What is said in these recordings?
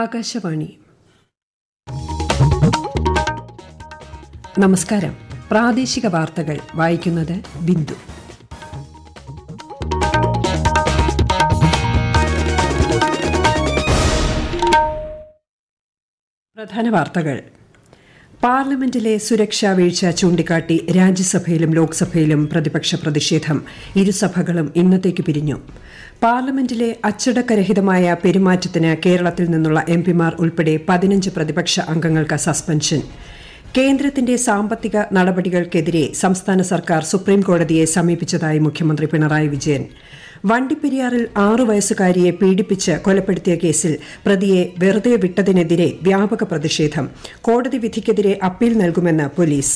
ആകാശവാണി നമസ്കാരം പ്രാദേശിക വാർത്തകൾ വായിക്കുന്നത് ബിന്ദു പ്രധാന വാർത്തകൾ പാർലമെന്റിലെ സുരക്ഷാ വീഴ്ച ചൂണ്ടിക്കാട്ടി രാജ്യസഭയിലും ലോക്സഭയിലും പ്രതിപക്ഷ പ്രതിഷേധം ഇരുസഭകളും ഇന്നത്തേക്ക് പിരിഞ്ഞു പാർലമെന്റിലെ അച്ചടക്കരഹിതമായ പെരുമാറ്റത്തിന് കേരളത്തിൽ നിന്നുള്ള എംപിമാർ ഉൾപ്പെടെ പതിനഞ്ച് പ്രതിപക്ഷ അംഗങ്ങൾക്ക് സസ്പെൻഷൻ കേന്ദ്രത്തിന്റെ സാമ്പത്തിക നടപടികൾക്കെതിരെ സംസ്ഥാന സർക്കാർ സുപ്രീംകോടതിയെ സമീപിച്ചതായി മുഖ്യമന്ത്രി പിണറായി വിജയൻ വണ്ടിപ്പെരിയാറിൽ ആറു വയസ്സുകാരിയെ പീഡിപ്പിച്ച് കൊലപ്പെടുത്തിയ കേസിൽ പ്രതിയെ വെറുതെ വിട്ടതിനെതിരെ വ്യാപക പ്രതിഷേധം കോടതി വിധിക്കെതിരെ അപ്പീൽ നൽകുമെന്ന് പോലീസ്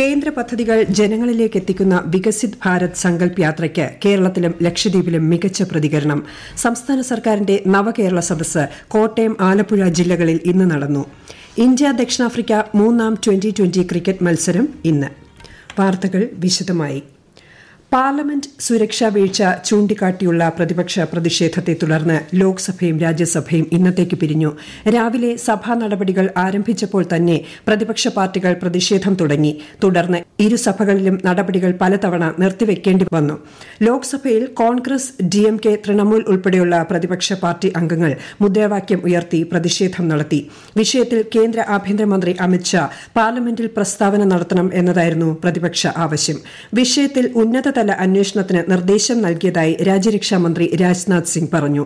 കേന്ദ്ര പദ്ധതികൾ ജനങ്ങളിലേക്ക് എത്തിക്കുന്ന വികസിത് ഭാരത് സങ്കല്പ് യാത്രയ്ക്ക് കേരളത്തിലും ലക്ഷദ്വീപിലും മികച്ച പ്രതികരണം സംസ്ഥാന സർക്കാരിന്റെ നവകേരള സദസ് കോട്ടയം ആലപ്പുഴ ജില്ലകളിൽ ഇന്ന് നടന്നു ഇന്ത്യ ദക്ഷിണാഫ്രിക്ക മൂന്നാം ട്വന്റി ട്വന്റി ക്രിക്കറ്റ് മത്സരം ഇന്ന് വാർത്തകൾ വിശദമായി പാർലമെന്റ് സുരക്ഷാ വീഴ്ച ചൂണ്ടിക്കാട്ടിയുള്ള പ്രതിപക്ഷ പ്രതിഷേധത്തെ തുടർന്ന് ലോക്സഭയും രാജ്യസഭയും ഇന്നത്തേക്ക് പിരിഞ്ഞു രാവിലെ സഭാ നടപടികൾ ആരംഭിച്ചപ്പോൾ തന്നെ പ്രതിപക്ഷ പാർട്ടികൾ പ്രതിഷേധം തുടങ്ങി തുടർന്ന് ഇരുസഭകളിലും നടപടികൾ പലതവണ നിർത്തിവെക്കേണ്ടി വന്നു ലോക്സഭയിൽ Congress D M K Trinamool ഉൾപ്പെടെയുള്ള പ്രതിപക്ഷ പാർട്ടി അംഗങ്ങൾ മുദ്രാവാക്യം ഉയർത്തി പ്രതിഷേധം നടത്തി വിഷയത്തിൽ കേന്ദ്ര ആഭ്യന്തരമന്ത്രി അമിത്ഷാ പാർലമെന്റിൽ പ്രസ്താവന നടത്തണം എന്നതായിരുന്നു പ്രതിപക്ഷ ആവശ്യം വിഷയത്തിൽ ഉന്നത ഉന്നതതല അന്വേഷണത്തിന് നിർദ്ദേശം നൽകിയതായി രാജ്യരക്ഷാമന്ത്രി രാജ്നാഥ് സിംഗ് പറഞ്ഞു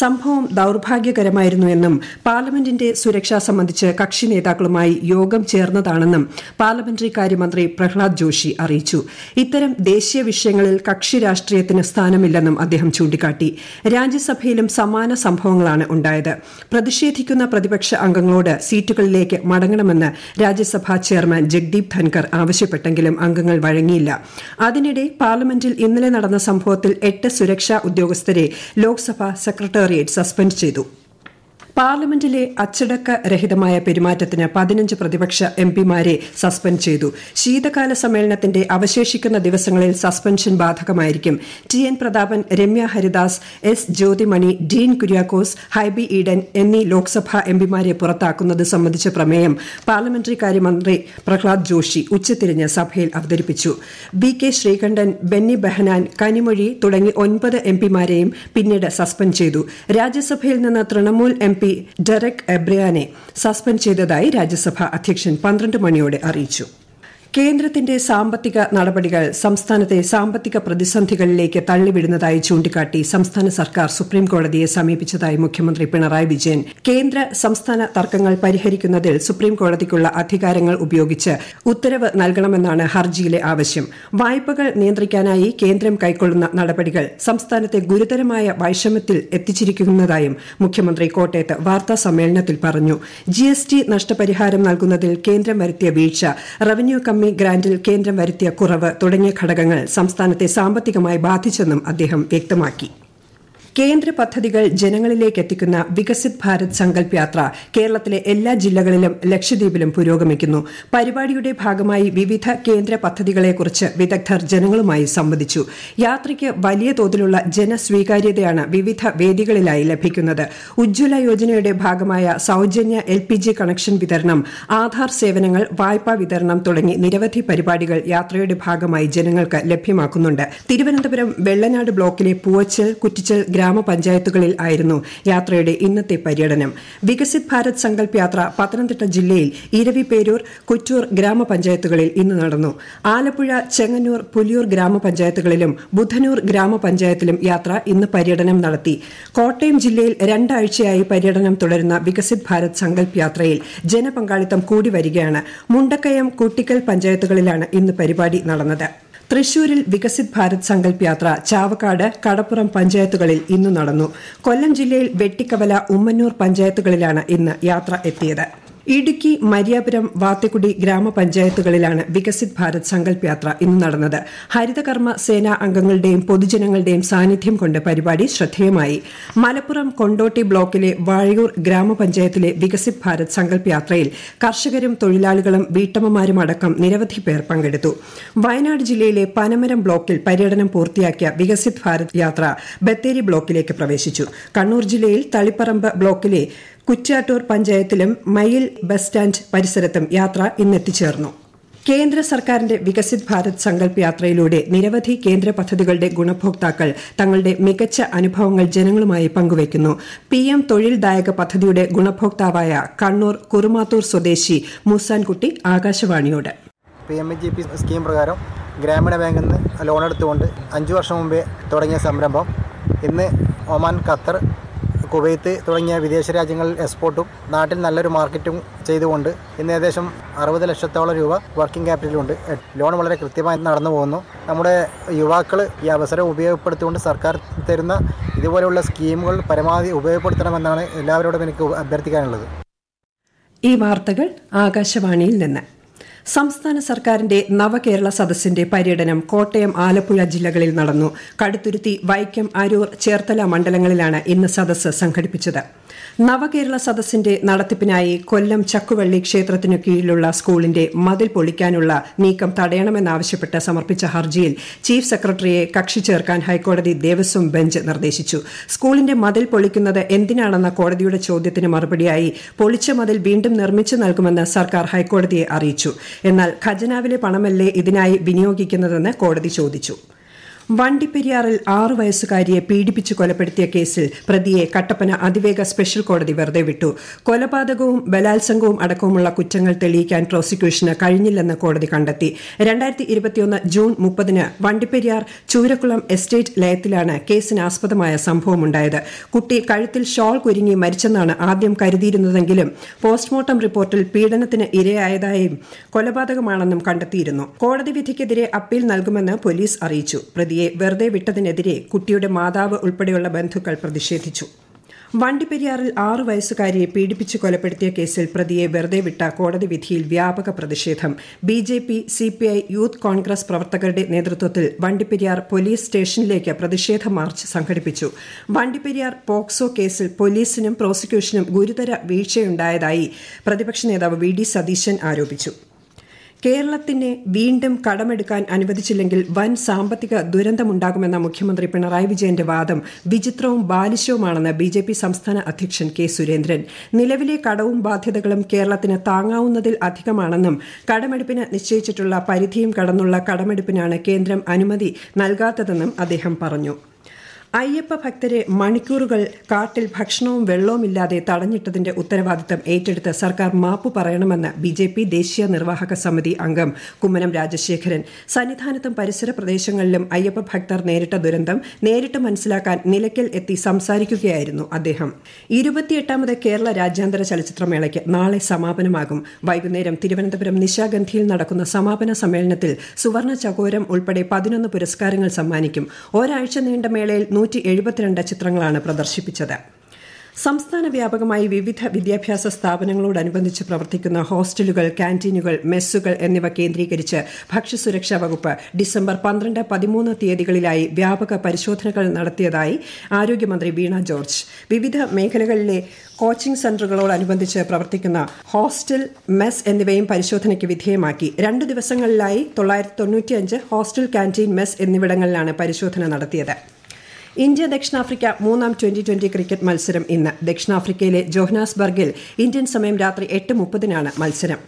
സംഭവം ദൌർഭാഗ്യകരമായിരുന്നുവെന്നും പാർലമെന്റിന്റെ സുരക്ഷ സംബന്ധിച്ച് കക്ഷി നേതാക്കളുമായി യോഗം ചേർന്നതാണെന്നും പാർലമെന്ററി കാര്യമന്ത്രി പ്രഹ്ലാദ് ജോഷി അറിയിച്ചു ഇത്തരം ദേശീയ വിഷയങ്ങളിൽ കക്ഷി രാഷ്ട്രീയത്തിന് സ്ഥാനമില്ലെന്നും അദ്ദേഹം ചൂണ്ടിക്കാട്ടി രാജ്യസഭയിലും സമാന സംഭവങ്ങളാണ് ഉണ്ടായത് പ്രതിഷേധിക്കുന്ന പ്രതിപക്ഷ അംഗങ്ങളോട് സീറ്റുകളിലേക്ക് മടങ്ങണമെന്ന് രാജ്യസഭാ ചെയർമാൻ ജഗ്ദീപ് ധൻകർ ആവശ്യപ്പെട്ടെങ്കിലും അംഗങ്ങൾ വഴങ്ങിയില്ല അതിനിടെ പാർലമെന്റിൽ ഇന്നലെ നടന്ന സംഭവത്തിൽ എട്ട് സുരക്ഷാ ഉദ്യോഗസ്ഥരെ ലോക്സഭ സെക്രട്ടേറിയറ്റ് സസ്പെൻഡ് ചെയ്തു പാർലമെന്റിലെ അച്ചടക്ക രഹിതമായ പെരുമാറ്റത്തിന് പതിനഞ്ച് പ്രതിപക്ഷ എംപിമാരെ സസ്പെൻഡ് ചെയ്തു ശീതകാല സമ്മേളനത്തിന്റെ അവശേഷിക്കുന്ന ദിവസങ്ങളിൽ സസ്പെൻഷൻ ബാധകമായിരിക്കും ടി എൻ പ്രതാപൻ രമ്യ ഹരിദാസ് എസ് ജ്യോതിമണി ഡീൻ കുര്യാക്കോസ് ഹൈബി ഈഡൻ എന്നീ ലോക്സഭാ എംപിമാരെ പുറത്താക്കുന്നത് സംബന്ധിച്ച പ്രമേയം പാർലമെന്ററി കാര്യമന്ത്രി പ്രഹ്ലാദ് ജോഷി ഉച്ചതിരിഞ്ഞ് സഭയിൽ അവതരിപ്പിച്ചു ബി കെ ശ്രീകണ്ഠൻ ബെന്നി ബെഹനാൻ കനിമൊഴി തുടങ്ങി ഒൻപത് എംപിമാരെയും പിന്നീട് സസ്പെൻഡ് ചെയ്തു രാജ്യസഭയിൽ നിന്ന് തൃണമൂൽ എം പി ഡെറക് എബ്രിയാനെ സസ്പെൻഡ് ചെയ്തതായി രാജ്യസഭ അധ്യക്ഷൻ പന്ത്രണ്ട് മണിയോടെ അറിയിച്ചു കേന്ദ്രത്തിന്റെ സാമ്പത്തിക നടപടികൾ സംസ്ഥാനത്തെ സാമ്പത്തിക പ്രതിസന്ധികളിലേക്ക് തള്ളിവിടുന്നതായി ചൂണ്ടിക്കാട്ടി സംസ്ഥാന സർക്കാർ സുപ്രീംകോടതിയെ സമീപിച്ചതായി മുഖ്യമന്ത്രി പിണറായി വിജയൻ കേന്ദ്ര സംസ്ഥാന തർക്കങ്ങൾ പരിഹരിക്കുന്നതിൽ സുപ്രീംകോടതിക്കുള്ള അധികാരങ്ങൾ ഉപയോഗിച്ച് ഉത്തരവ് നൽകണമെന്നാണ് ഹർജിയിലെ ആവശ്യം വായ്പകൾ നിയന്ത്രിക്കാനായി കേന്ദ്രം കൈക്കൊള്ളുന്ന നടപടികൾ സംസ്ഥാനത്തെ ഗുരുതരമായ വൈഷമ്യത്തിൽ എത്തിച്ചിരിക്കുന്നതായും മുഖ്യമന്ത്രി കോട്ടയത്ത് വാർത്താ സമ്മേളനത്തിൽ പറഞ്ഞു ജി നഷ്ടപരിഹാരം നൽകുന്നതിൽ കേന്ദ്രം വരുത്തിയ വീഴ്ച റവന്യൂ കമ്മീഷൻ ഭൂമി ഗ്രാന്റിൽ കേന്ദ്രം വരുത്തിയ കുറവ് തുടങ്ങിയ ഘടകങ്ങൾ സംസ്ഥാനത്തെ സാമ്പത്തികമായി ബാധിച്ചെന്നും അദ്ദേഹം വ്യക്തമാക്കി കേന്ദ്ര പദ്ധതികൾ ജനങ്ങളിലേക്ക് എത്തിക്കുന്ന വികസിത് ഭാരത് സങ്കല്പ് യാത്ര കേരളത്തിലെ എല്ലാ ജില്ലകളിലും ലക്ഷദ്വീപിലും പുരോഗമിക്കുന്നു പരിപാടിയുടെ ഭാഗമായി വിവിധ കേന്ദ്ര പദ്ധതികളെക്കുറിച്ച് വിദഗ്ധർ ജനങ്ങളുമായി സംവദിച്ചു യാത്രയ്ക്ക് വലിയ തോതിലുള്ള ജനസ്വീകാര്യതയാണ് വിവിധ വേദികളിലായി ലഭിക്കുന്നത് ഉജ്ജ്വല യോജനയുടെ ഭാഗമായ സൌജന്യ എൽ പി ജി കണക്ഷൻ വിതരണം ആധാർ സേവനങ്ങൾ വായ്പാ വിതരണം തുടങ്ങി നിരവധി പരിപാടികൾ യാത്രയുടെ ഭാഗമായി ജനങ്ങൾക്ക് ലഭ്യമാക്കുന്നുണ്ട് തിരുവനന്തപുരം വെള്ളനാട് ബ്ലോക്കിലെ പൂവച്ചൽ കുറ്റിച്ചൽ ഗ്രാമപഞ്ചായത്തുകളിൽ ആയിരുന്നു യാത്രയുടെ ഇന്നത്തെ പര്യടനം വികസിത് ഭാരത് സങ്കല്പ് യാത്ര പത്തനംതിട്ട ജില്ലയിൽ ഇരവിപേരൂർ കുറ്റൂർ ഗ്രാമപഞ്ചായത്തുകളിൽ ഇന്ന് നടന്നു ആലപ്പുഴ ചെങ്ങന്നൂർ പുലിയൂർ ഗ്രാമപഞ്ചായത്തുകളിലും ബുധനൂർ ഗ്രാമപഞ്ചായത്തിലും യാത്ര ഇന്ന് പര്യടനം നടത്തി കോട്ടയം ജില്ലയിൽ രണ്ടാഴ്ചയായി പര്യടനം തുടരുന്ന വികസിത് ഭാരത് സങ്കല്പ് യാത്രയിൽ ജനപങ്കാളിത്തം കൂടി വരികയാണ് മുണ്ടക്കയം കുട്ടിക്കൽ പഞ്ചായത്തുകളിലാണ് ഇന്ന് പരിപാടി നടന്നത് തൃശൂരിൽ വികസിത് ഭാരത് സങ്കല്പ് യാത്ര ചാവക്കാട് കടപ്പുറം പഞ്ചായത്തുകളിൽ ഇന്ന് നടന്നു കൊല്ലം ജില്ലയിൽ വെട്ടിക്കവല ഉമ്മന്നൂർ പഞ്ചായത്തുകളിലാണ് ഇന്ന് യാത്ര എത്തിയത് ഇടുക്കി മര്യാപുരം വാത്തിക്കുടി ഗ്രാമപഞ്ചായത്തുകളിലാണ് വികസിത് ഭാരത് സങ്കല്പ് യാത്ര ഇന്ന് നടന്നത് ഹരിതകർമ്മ സേനാ അംഗങ്ങളുടെയും പൊതുജനങ്ങളുടെയും സാന്നിധ്യം കൊണ്ട് പരിപാടി ശ്രദ്ധേയമായി മലപ്പുറം കൊണ്ടോട്ടി ബ്ലോക്കിലെ വാഴയൂർ ഗ്രാമപഞ്ചായത്തിലെ വികസിത് ഭാരത് സങ്കല്പ് യാത്രയിൽ കർഷകരും തൊഴിലാളികളും വീട്ടമ്മമാരും അടക്കം നിരവധി പേർ പങ്കെടുത്തു വയനാട് ജില്ലയിലെ പനമരം ബ്ലോക്കിൽ പര്യടനം പൂർത്തിയാക്കിയ വികസിത് ഭാരത് യാത്ര ബത്തേരി ബ്ലോക്കിലേക്ക് പ്രവേശിച്ചു കണ്ണൂർ ജില്ലയിൽ തളിപ്പറമ്പ് ബ്ലോക്കിലെ കുറ്റാട്ടൂർ പഞ്ചായത്തിലും മയിൽ ബസ് സ്റ്റാൻഡ് പരിസരത്തും യാത്ര ഇന്നെത്തിച്ചേർന്നു കേന്ദ്ര സർക്കാരിന്റെ വികസിത് ഭാരത് സങ്കല്പ് യാത്രയിലൂടെ നിരവധി കേന്ദ്ര പദ്ധതികളുടെ ഗുണഭോക്താക്കൾ തങ്ങളുടെ മികച്ച അനുഭവങ്ങൾ ജനങ്ങളുമായി പങ്കുവയ്ക്കുന്നു പി എം തൊഴിൽദായക പദ്ധതിയുടെ ഗുണഭോക്താവായ കണ്ണൂർ കുറുമാത്തൂർ സ്വദേശി മൂസാൻകുട്ടി ആകാശവാണിയോട് P M G P scheme പ്രകാരം ഗ്രാമീണ ബാങ്കിൽ നിന്ന് ലോൺ എടുത്തുകൊണ്ട് അഞ്ചു വർഷം മുമ്പേ തുടങ്ങിയ സംരംഭം ഇന്ന് ഒമാൻ ഖത്തർ കുവൈത്ത് തുടങ്ങിയ വിദേശ രാജ്യങ്ങളിൽ എക്സ്പോർട്ടും നാട്ടിൽ നല്ലൊരു മാർക്കറ്റും ചെയ്തുകൊണ്ട് ഇന്ന് ഏകദേശം അറുപത് ലക്ഷത്തോളം രൂപ വർക്കിംഗ് ക്യാപിറ്റലുണ്ട് ലോൺ വളരെ കൃത്യമായി നടന്നു പോകുന്നു നമ്മുടെ യുവാക്കൾ ഈ അവസരം ഉപയോഗപ്പെടുത്തിക്കൊണ്ട് സർക്കാർ തരുന്ന ഇതുപോലെയുള്ള സ്കീമുകൾ പരമാവധി ഉപയോഗപ്പെടുത്തണമെന്നാണ് എല്ലാവരോടും എനിക്ക് അഭ്യർത്ഥിക്കാനുള്ളത് ഈ വാർത്തകൾ ആകാശവാണിയിൽ നിന്ന് സംസ്ഥാന സർക്കാരിന്റെ നവകേരള സദസ്സിന്റെ പര്യടനം കോട്ടയം ആലപ്പുഴ ജില്ലകളിൽ നടന്നു കടുത്തുരുത്തി വൈക്കം അരൂർ ചേർത്തല മണ്ഡലങ്ങളിലാണ് ഇന്ന് സദസ്സ് സംഘടിപ്പിച്ചത് നവകേരള സദസ്സിന്റെ നടത്തിപ്പിനായി കൊല്ലം ചക്കുവള്ളി ക്ഷേത്രത്തിനു കീഴിലുള്ള സ്കൂളിന്റെ മതിൽ പൊളിക്കാനുള്ള നീക്കം തടയണമെന്നാവശ്യപ്പെട്ട് സമർപ്പിച്ച ഹർജിയിൽ ചീഫ് സെക്രട്ടറിയെ കക്ഷി ചേർക്കാൻ ഹൈക്കോടതി ദേവസ്വം ബെഞ്ച് നിർദ്ദേശിച്ചു സ്കൂളിന്റെ മതിൽ പൊളിക്കുന്നത് എന്തിനാണെന്ന കോടതിയുടെ ചോദ്യത്തിന് മറുപടിയായി പൊളിച്ച മതിൽ വീണ്ടും നിർമ്മിച്ചു നൽകുമെന്ന് സർക്കാർ ഹൈക്കോടതിയെ അറിയിച്ചു എന്നാൽ ഖജനാവിലെ പണമല്ലേ ഇതിനായി വിനിയോഗിക്കുന്നതെന്ന് കോടതി ചോദിച്ചു വണ്ടിപ്പെരിയാറിൽ ആറു വയസ്സുകാരിയെ പീഡിപ്പിച്ച് കൊലപ്പെടുത്തിയ കേസിൽ പ്രതിയെ കട്ടപ്പന അതിവേഗ സ്പെഷ്യൽ കോടതി വെറുതെ വിട്ടു കൊലപാതകവും ബലാത്സംഗവും അടക്കമുള്ള കുറ്റങ്ങൾ തെളിയിക്കാൻ പ്രോസിക്യൂഷന് കഴിഞ്ഞില്ലെന്ന് കോടതി കണ്ടെത്തി രണ്ടായിരത്തി ഇരുപത്തിയൊന്ന് ജൂൺ മുപ്പതിന് വണ്ടിപ്പെരിയാർ ചൂരക്കുളം എസ്റ്റേറ്റ് ലയത്തിലാണ് കേസിനാസ്പദമായ സംഭവമുണ്ടായത് കുട്ടി കഴുത്തിൽ ഷോൾ കുരുങ്ങി മരിച്ചെന്നാണ് ആദ്യം കരുതിയിരുന്നതെങ്കിലും പോസ്റ്റ്മോർട്ടം റിപ്പോർട്ടിൽ പീഡനത്തിന് ഇരയായതായും കൊലപാതകമാണെന്നും കണ്ടെത്തിയിരുന്നു കോടതി വിധിക്കെതിരെ അപ്പീൽ നൽകുമെന്ന് പോലീസ് അറിയിച്ചു പ്രതിയെ വെറുതെ വിട്ടതിനെതിരെ കുട്ടിയുടെ മാതാവ് ഉൾപ്പെടെയുള്ള ബന്ധുക്കൾ പ്രതിഷേധിച്ചു വണ്ടിപ്പെരിയാറിൽ ആറു വയസ്സുകാരിയെ പീഡിപ്പിച്ച് കൊലപ്പെടുത്തിയ കേസിൽ പ്രതിയെ വെറുതെ വിട്ട കോടതി വിധിയിൽ വ്യാപക പ്രതിഷേധം B J P C P I youth Congress പ്രവർത്തകരുടെ നേതൃത്വത്തിൽ വണ്ടിപ്പെരിയാർ പോലീസ് സ്റ്റേഷനിലേക്ക് പ്രതിഷേധ മാർച്ച് സംഘടിപ്പിച്ചു വണ്ടിപ്പെരിയാർ പോക്സോ കേസിൽ പോലീസിനും പ്രോസിക്യൂഷനും ഗുരുതര വീഴ്ചയുണ്ടായതായി പ്രതിപക്ഷ നേതാവ് വി ഡി സതീശൻ ആരോപിച്ചു കേരളത്തിനെ വീണ്ടും കടമെടുക്കാൻ അനുവദിച്ചില്ലെങ്കിൽ വൻ സാമ്പത്തിക ദുരന്തമുണ്ടാകുമെന്ന മുഖ്യമന്ത്രി പിണറായി വിജയന്റെ വാദം വിചിത്രവും ബാലിശവുമാണെന്ന് ബി ജെ പി സംസ്ഥാന അധ്യക്ഷൻ കെ സുരേന്ദ്രൻ നിലവിലെ കടവും ബാധ്യതകളും കേരളത്തിന് താങ്ങാവുന്നതിൽ അധികമാണെന്നും കടമെടുപ്പിന് നിശ്ചയിച്ചിട്ടുള്ള പരിധിയും കടന്നുള്ള കടമെടുപ്പിനാണ് കേന്ദ്രം അനുമതി നൽകാത്തതെന്നും അദ്ദേഹം പറഞ്ഞു അയ്യപ്പ ഭക്തരെ മണിക്കൂറുകൾ കാട്ടിൽ ഭക്ഷണവും വെള്ളവും ഇല്ലാതെ തടഞ്ഞിട്ടതിന്റെ ഉത്തരവാദിത്തം ഏറ്റെടുത്ത് സർക്കാർ മാപ്പ് പറയണമെന്ന് ബി ജെ പി ദേശീയ നിർവാഹക സമിതി അംഗം കുമ്മനം രാജശേഖരൻ സന്നിധാനത്തും പരിസര പ്രദേശങ്ങളിലും അയ്യപ്പ ഭക്തർ നേരിട്ട ദുരന്തം നേരിട്ട് മനസ്സിലാക്കാൻ നിലയ്ക്കൽ എത്തി സംസാരിക്കുകയായിരുന്നു അദ്ദേഹം ഇരുപത്തിയെട്ടാമത് കേരള രാജ്യാന്തര ചലച്ചിത്രമേളയ്ക്ക് നാളെ സമാപനമാകും വൈകുന്നേരം തിരുവനന്തപുരം നിശാഗന്ധിയിൽ നടക്കുന്ന സമാപന സമ്മേളനത്തിൽ സുവർണ ചകോരം ഉൾപ്പെടെ പതിനൊന്ന് പുരസ്കാരങ്ങൾ സമ്മാനിക്കും ഒരാഴ്ച നീണ്ട മേളയിൽ നൂറ്റി എഴുപത്തിരണ്ട് ചിത്രങ്ങളാണ് പ്രദർശിപ്പിച്ചത് സംസ്ഥാന വ്യാപകമായി വിവിധ വിദ്യാഭ്യാസ സ്ഥാപനങ്ങളോടനുബന്ധിച്ച് പ്രവർത്തിക്കുന്ന ഹോസ്റ്റലുകൾ കാന്റീനുകൾ മെസ്സുകൾ എന്നിവ കേന്ദ്രീകരിച്ച് ഭക്ഷ്യസുരക്ഷാ വകുപ്പ് ഡിസംബർ പന്ത്രണ്ട് പതിമൂന്ന് തീയതികളിലായി വ്യാപക പരിശോധനകൾ നടത്തിയതായി ആരോഗ്യമന്ത്രി വീണ ജോർജ് വിവിധ മേഖലകളിലെ കോച്ചിംഗ് സെന്ററുകളോടനുബന്ധിച്ച് പ്രവർത്തിക്കുന്ന ഹോസ്റ്റൽ മെസ് എന്നിവയും പരിശോധനയ്ക്ക് വിധേയമാക്കി രണ്ട് ദിവസങ്ങളിലായി തൊള്ളായിരത്തി ഹോസ്റ്റൽ കാന്റീൻ മെസ് എന്നിവിടങ്ങളിലാണ് പരിശോധന നടത്തിയത് ഇന്ത്യ ദക്ഷിണാഫ്രിക്ക മൂന്നാം ട്വന്റി ട്വന്റി ക്രിക്കറ്റ് മത്സരം ഇന്ന് ദക്ഷിണാഫ്രിക്കയിലെ ജോഹ്നാസ്ബർഗിൽ ഇന്ത്യൻ സമയം രാത്രി എട്ട് മുപ്പതിനാണ് മത്സരം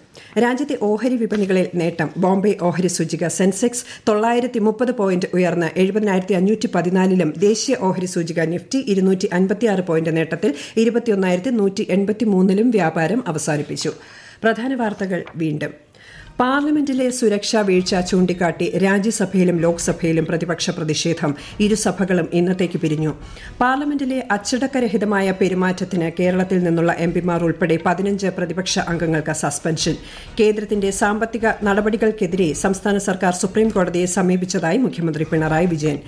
രാജ്യത്തെ ഓഹരി വിപണികളിൽ നേട്ടം ബോംബെ ഓഹരി സൂചിക സെൻസെക്സ് തൊള്ളായിരത്തി മുപ്പത് പോയിന്റ് ഉയർന്ന് എഴുപതിനായിരത്തി അഞ്ഞൂറ്റി പതിനാലിലും ദേശീയ ഓഹരി സൂചിക നിഫ്റ്റി ഇരുന്നൂറ്റി അൻപത്തിയാറ് പോയിന്റ് നേട്ടത്തിൽ ഇരുപത്തിയൊന്നായിരത്തി നൂറ്റി എൺപത്തി മൂന്നിലും വ്യാപാരം അവസാനിപ്പിച്ചു പ്രധാന വാർത്തകൾ വീണ്ടും പാർലമെന്റിലെ സുരക്ഷാ വീഴ്ച ചൂണ്ടിക്കാട്ടി രാജ്യസഭയിലും ലോക്സഭയിലും പ്രതിപക്ഷ പ്രതിഷേധം ഇരുസഭകളും ഇന്നത്തേക്ക് പിരിഞ്ഞു പാർലമെന്റിലെ അച്ചടക്കരഹിതമായ പെരുമാറ്റത്തിന് കേരളത്തിൽ നിന്നുള്ള എംപിമാർ ഉൾപ്പെടെ പതിനഞ്ച് പ്രതിപക്ഷ അംഗങ്ങൾക്ക് സസ്പെൻഷൻ കേന്ദ്രത്തിന്റെ സാമ്പത്തിക നടപടികൾക്കെതിരെ സംസ്ഥാന സർക്കാർ സുപ്രീം കോടതിയെ സമീപിച്ചതായി മുഖ്യമന്ത്രി പിണറായി വിജയൻ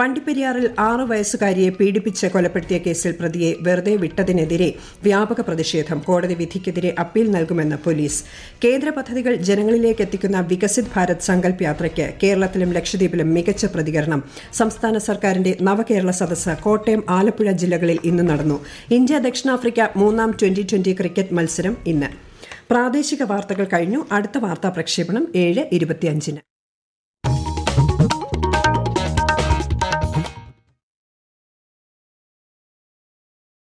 വണ്ടിപ്പെരിയാറിൽ ആറ് വയസ്സുകാരിയെ പീഡിപ്പിച്ച് കൊലപ്പെടുത്തിയ കേസിൽ പ്രതിയെ വെറുതെ വിട്ടതിനെതിരെ വ്യാപക പ്രതിഷേധം കോടതി വിധിക്കെതിരെ അപ്പീൽ നൽകുമെന്ന് പോലീസ് കേന്ദ്ര പദ്ധതികൾ ജനങ്ങൾ ജനങ്ങളിലേക്ക് എത്തിക്കുന്ന വികസിത് ഭാരത് സങ്കല്പ് യാത്രയ്ക്ക് കേരളത്തിലും ലക്ഷദ്വീപിലും മികച്ച പ്രതികരണം സംസ്ഥാന സർക്കാരിന്റെ നവകേരള സദസ് കോട്ടയം ആലപ്പുഴ ജില്ലകളിൽ ഇന്ന് നടന്നു ഇന്ത്യ ദക്ഷിണാഫ്രിക്ക മൂന്നാം ട്വന്റി ട്വന്റി ക്രിക്കറ്റ് മത്സരം ഇന്ന് പ്രാദേശിക വാർത്തകൾ കഴിഞ്ഞു അടുത്ത വാർത്താ പ്രക്ഷേപണം ഏഴ് ഇരുപത്തിയഞ്ചിന്